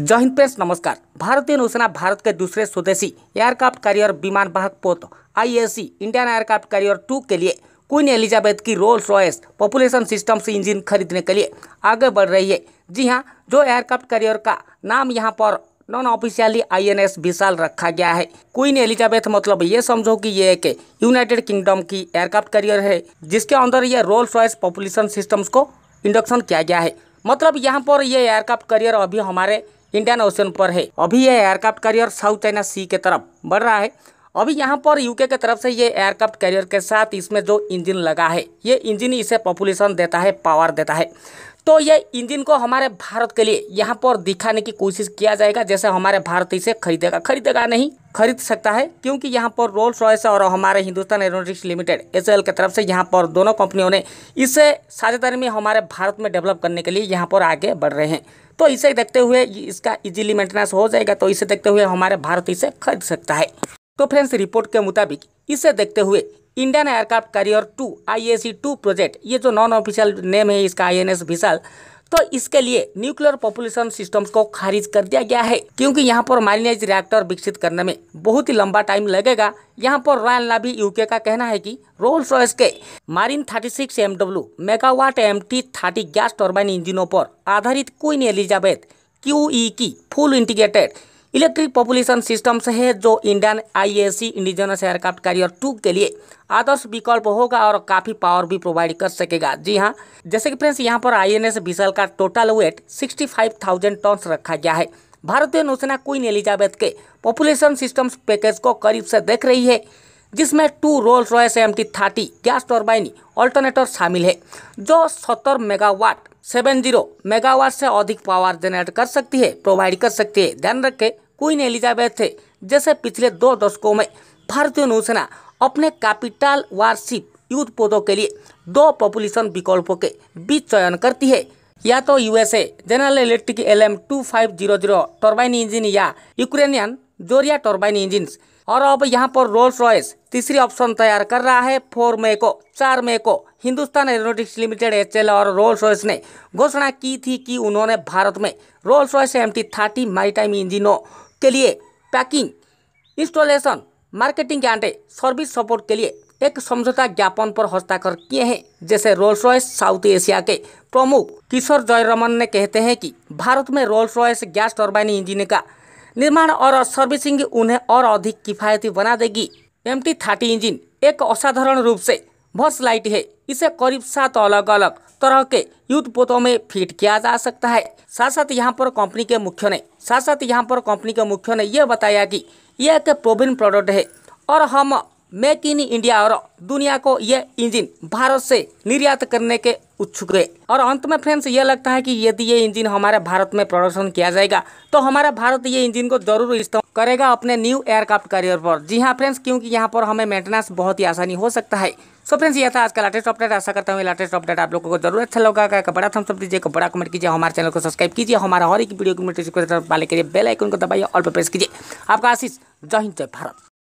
जय हिंद प्रेस नमस्कार भारतीय नौसेना भारत के दूसरे स्वदेशी एयरक्राफ्ट कैरियर विमान वाहक पोत IAC Indian aircraft carrier two के लिए क्वीन एलिजाबेथ की रोल्स रॉयस पॉपुलेशन सिस्टम से इंजन खरीदने के लिए आगे बढ़ रही है जी हाँ जो एयरक्राफ्ट कैरियर का नाम यहाँ पर नॉन ऑफिशियली आईएनएस विशाल रखा गया है क्वीन एलिजाबेथ मतलब ये समझो कि ये एक यूनाइटेड किंगडम की एयरक्राफ्ट कैरियर है जिसके अंदर यह रोल्स रॉयस पॉपुलेशन सिस्टम्स को इंडक्शन किया गया है मतलब यहाँ पर ये एयरक्राफ्ट कैरियर अभी हमारे इंडियन ओशन पर है अभी यह aircraft carrier South China Sea के तरफ बढ़ रहा है अभी यहाँ पर यूके के तरफ से ये एयरक्राफ्ट कैरियर के साथ इसमें जो इंजन लगा है ये इंजन इसे पॉपुलेशन देता है पावर देता है तो ये इंजन को हमारे भारत के लिए यहाँ पर दिखाने की कोशिश किया जाएगा जैसे हमारे भारत इसे खरीदेगा खरीदेगा नहीं खरीद सकता है क्योंकि यहाँ पर रोल्स रॉयस और हमारे हिंदुस्तान एरोनोटिक्स लिमिटेड एस की तरफ से यहाँ पर दोनों कंपनियों ने इसे साझेदारी में हमारे भारत में डेवलप करने के लिए यहाँ पर आगे बढ़ रहे हैं तो इसे देखते हुए इसका इजीली मेंटेनेंस हो जाएगा तो इसे देखते हुए हमारे भारत इसे खरीद सकता है तो फ्रेंड्स रिपोर्ट के मुताबिक इसे देखते हुए Indian aircraft carrier two I two project ये जो नॉन ऑफिशियल नेम है इसका आई एन एस विशाल तो इसके लिए न्यूक्लियर पॉपुलेशन सिस्टम्स को खारिज कर दिया गया है क्योंकि यहाँ पर माइनेज रिएक्टर विकसित करने में बहुत ही लंबा टाइम लगेगा यहाँ पर रॉयल नावी यूके का कहना है कि रोल्स रॉयस के marine 36 six MW megawatt M T thirty gas turbine इंजिनों पर आधारित क्वीन एलिजाबेथ क्यू की full integrated electric population systems है जो Indian IAC indigenous aircraft carrier two के लिए आदर्श विकल्प होगा और काफ़ी पावर भी प्रोवाइड कर सकेगा जी हाँ जैसे कि फ्रेंड्स यहाँ पर आईएनएस विशल का टोटल वेट 65,000 टन्स रखा गया है भारतीय नौसेना क्वीन एलिजाबेथ के पॉपुलेशन सिस्टम्स पैकेज को करीब से देख रही है जिसमें two Rolls Royce M T thirty gas turbine alternator शामिल है जो सत्तर मेगावाट सेवन जीरो मेगावाट से अधिक पावर जनरेट कर सकती है प्रोवाइड कर सकती है ध्यान रखें क्वीन एलिजाबेथ थे जैसे पिछले दो दशकों में भारतीय नौसेना अपने कैपिटल वारशिप युद्ध पौधों के लिए दो पॉपुलेशन विकल्पों के बीच चयन करती है या तो USA General Electric L M two five zero zero turbine engine या यूक्रेनियन जोरिया टर्बाइन इंजिन और अब यहाँ पर रोल्स रॉयस तीसरी ऑप्शन तैयार कर रहा है फोर मे को चार मे को हिंदुस्तान एरोनोटिक्स लिमिटेड एच और रोल्स रॉयस ने घोषणा की थी कि उन्होंने भारत में Rolls Royce M T thirty maritime इंजिनों के लिए packing installation marketing and service support के लिए एक समझौता ज्ञापन पर हस्ताक्षर किए हैं जैसे रोल्स रॉयस साउथ एशिया के प्रमुख किशोर जयरमन ने कहते हैं कि भारत में Rolls Royce gas turbine engine का निर्माण और सर्विसिंग उन्हें और अधिक किफायती बना देगी एम टी थर्टी इंजिन एक असाधारण रूप से भर्स लाइट है इसे करीब सात अलग अलग तरह के युद्ध पोतों में फिट किया जा सकता है साथ साथ यहाँ पर कंपनी के मुख्य ने साथ साथ यहाँ पर कंपनी के मुख्य ने यह बताया कि यह एक प्रोबिन प्रोडक्ट है और हम मेक इन इंडिया और दुनिया को ये इंजन भारत से निर्यात करने के उत्सुक है और अंत में फ्रेंड्स ये लगता है कि यदि ये इंजन हमारे भारत में प्रोडक्शन किया जाएगा तो हमारा भारत ये इंजन को जरूर इस्तेमाल करेगा अपने न्यू एयरक्राफ्ट करियर पर जी हाँ फ्रेंड्स क्योंकि यहाँ पर हमें मेंटेनेंस बहुत ही आसानी हो सकता है सो फ्रेंड्स यह था आज का लेटेस्ट अपडेट आशा करता हूँ लेटेस्ट अपडेट आप लोगों को जरूर अच्छा लगा का बड़ा थम सब दीजिए बड़ा कमेंट कीजिए हमारे चैनल को सब्सक्राइब कीजिए हमारा हर एक वीडियो को बेल आइकन को दबाइए और प्रेस कीजिए आपका आशीष जय हिंद जय भारत